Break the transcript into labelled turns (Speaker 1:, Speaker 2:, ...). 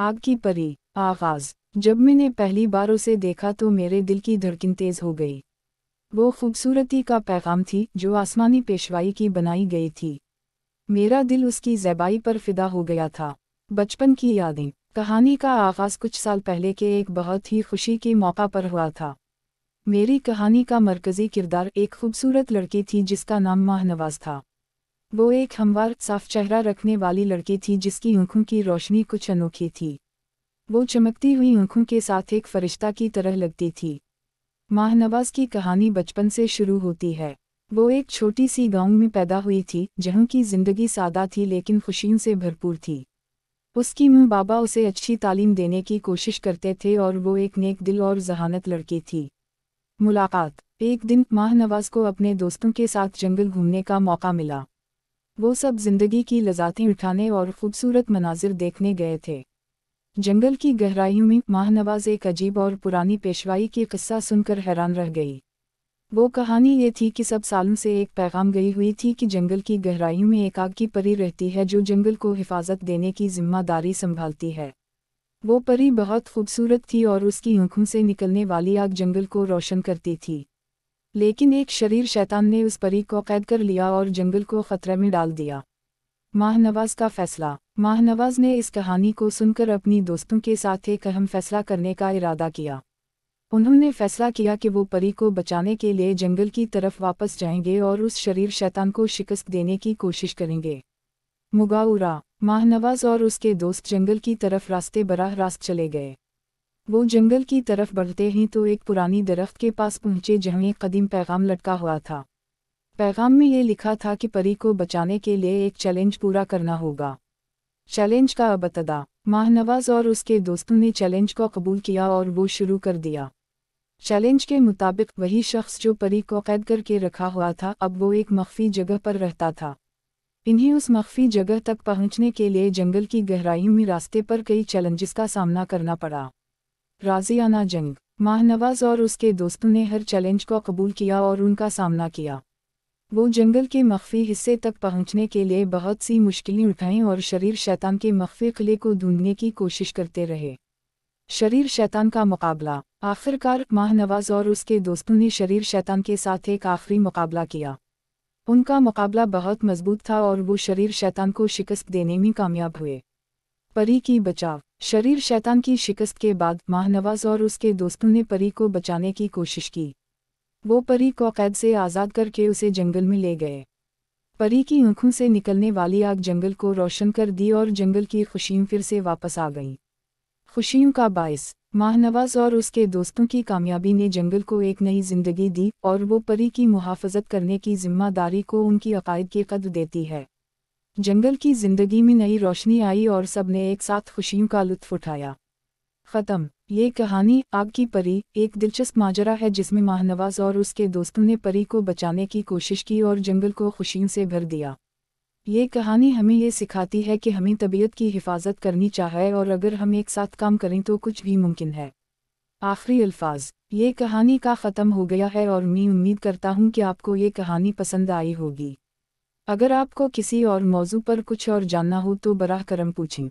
Speaker 1: आग की परी आगाज जब मैंने पहली बार उसे देखा तो मेरे दिल की धड़कन तेज हो गई वो खूबसूरती का पैगाम थी जो आसमानी पेशवाई की बनाई गई थी मेरा दिल उसकी जैबाई पर फिदा हो गया था बचपन की यादें कहानी का आगाज कुछ साल पहले के एक बहुत ही खुशी के मौका पर हुआ था मेरी कहानी का मरकजी किरदार एक खूबसूरत लड़की थी जिसका नाम माहनवाज था वो एक हमवार साफ चेहरा रखने वाली लड़की थी जिसकी आंखों की रोशनी कुछ अनोखी थी वो चमकती हुई आंखों के साथ एक फरिश्ता की तरह लगती थी माहनवाज की कहानी बचपन से शुरू होती है वो एक छोटी सी गांव में पैदा हुई थी जहाँ की जिंदगी सादा थी लेकिन खुशियों से भरपूर थी उसकी माँ बाबा उसे अच्छी तालीम देने की कोशिश करते थे और वो एक नेक दिल और जहानत लड़की थी मुलाकात एक दिन माहनवाज को अपने दोस्तों के साथ जंगल घूमने का मौका मिला वो सब जिंदगी की लजातें उठाने और खूबसूरत मनाजिर देखने गए थे जंगल की गहराइयों में माहनवाज एक अजीब और पुरानी पेशवाई की किस्सा सुनकर हैरान रह गई वो कहानी ये थी कि सब सालों से एक पैगाम गई हुई थी कि जंगल की गहराइयों में एक आग की परी रहती है जो जंगल को हिफाजत देने की जिम्मेदारी संभालती है वो परी बहुत खूबसूरत थी और उसकी आंखों से निकलने वाली आग जंगल को रोशन करती थी लेकिन एक शरीर शैतान ने उस परी को कैद कर लिया और जंगल को खतरे में डाल दिया माहनवाज का फैसला माहनवाज ने इस कहानी को सुनकर अपनी दोस्तों के साथ एक अहम फैसला करने का इरादा किया उन्होंने फैसला किया कि वो परी को बचाने के लिए जंगल की तरफ वापस जाएंगे और उस शरीर शैतान को शिकस्त देने की कोशिश करेंगे मुगाउरा माहनवाज और उसके दोस्त जंगल की तरफ रास्ते बराह रास्त चले गए वो जंगल की तरफ बढ़ते हैं तो एक पुरानी दरख्त के पास पहुंचे जहाँ एक कदीम पैगाम लटका हुआ था पैगाम में ये लिखा था कि परी को बचाने के लिए एक चैलेंज पूरा करना होगा चैलेंज का अबतदा माहनवाज और उसके दोस्तों ने चैलेंज को कबूल किया और वो शुरू कर दिया चैलेंज के मुताबिक वही शख्स जो परी को कैद करके रखा हुआ था अब वो एक मख्फी जगह पर रहता था इन्हें उस मख्फी जगह तक पहुंचने के लिए जंगल की गहराइयों में रास्ते पर कई चैलेंजेस का सामना करना पड़ा राजियाना जंग माहनवाज और उसके दोस्तों ने हर चैलेंज को कबूल किया और उनका सामना किया वो जंगल के मख्फी हिस्से तक पहुंचने के लिए बहुत सी मुश्किलें उठाएं और शरीर शैतान के मख्फी किले को ढूंढने की कोशिश करते रहे शरीर शैतान का मुकाबला आखिरकार माहनवाज और उसके दोस्तों ने शरीर शैतान के साथ एक आखिरी मुकाबला किया उनका मुकाबला बहुत मजबूत था और वो शरीर शैतान को शिकस्त देने में कामयाब हुए परी की बचाव शरीर शैतान की शिकस्त के बाद माहनवाज और उसके दोस्तों ने परी को बचाने की कोशिश की वो परी को कैद से आज़ाद करके उसे जंगल में ले गए परी की आंखों से निकलने वाली आग जंगल को रोशन कर दी और जंगल की खुशियों फिर से वापस आ गईं खुशियों का बायस माहनवाज और उसके दोस्तों की कामयाबी ने जंगल को एक नई जिंदगी दी और वो परी की मुहाफजत करने की जिम्मेदारी को उनकी अकायद की कद देती है जंगल की जिंदगी में नई रोशनी आई और सबने एक साथ खुशियों का लुत्फ उठाया ख़त्म ये कहानी आग की परी एक दिलचस्प माजरा है जिसमें माहनवाज और उसके दोस्तों ने परी को बचाने की कोशिश की और जंगल को खुशियों से भर दिया ये कहानी हमें ये सिखाती है कि हमें तबीयत की हिफाजत करनी चाहिए और अगर हम एक साथ काम करें तो कुछ भी मुमकिन है आखिरी अल्फाज ये कहानी का ख़त्म हो गया है और मैं उम्मीद करता हूँ कि आपको ये कहानी पसंद आई होगी अगर आपको किसी और मौजू पर कुछ और जानना हो तो बराह करम पूछें